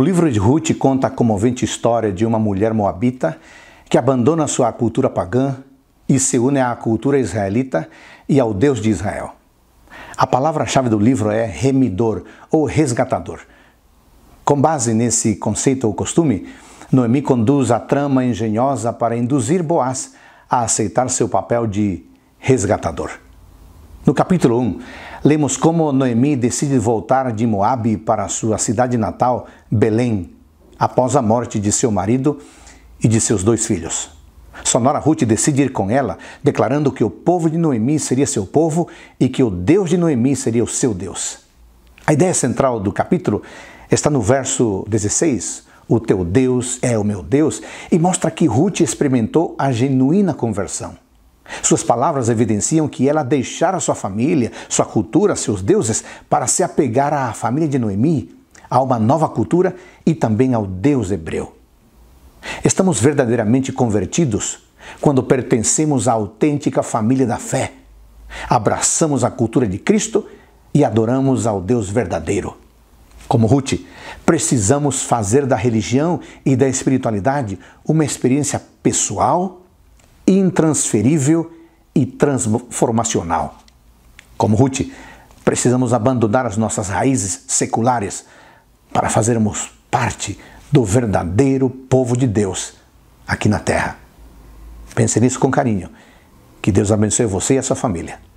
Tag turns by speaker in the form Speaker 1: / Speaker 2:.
Speaker 1: O livro de Ruth conta a comovente história de uma mulher moabita que abandona sua cultura pagã e se une à cultura israelita e ao Deus de Israel. A palavra-chave do livro é remidor ou resgatador. Com base nesse conceito ou costume, Noemi conduz a trama engenhosa para induzir Boaz a aceitar seu papel de resgatador. No capítulo 1, Lemos como Noemi decide voltar de Moabe para sua cidade natal, Belém, após a morte de seu marido e de seus dois filhos. Sonora Ruth decide ir com ela, declarando que o povo de Noemi seria seu povo e que o Deus de Noemi seria o seu Deus. A ideia central do capítulo está no verso 16. O teu Deus é o meu Deus, e mostra que Ruth experimentou a genuína conversão. Suas palavras evidenciam que ela deixara sua família, sua cultura, seus deuses, para se apegar à família de Noemi, a uma nova cultura e também ao Deus hebreu. Estamos verdadeiramente convertidos quando pertencemos à autêntica família da fé, abraçamos a cultura de Cristo e adoramos ao Deus verdadeiro. Como Ruth, precisamos fazer da religião e da espiritualidade uma experiência pessoal intransferível e transformacional. Como Ruth, precisamos abandonar as nossas raízes seculares para fazermos parte do verdadeiro povo de Deus aqui na terra. Pense nisso com carinho. Que Deus abençoe você e a sua família.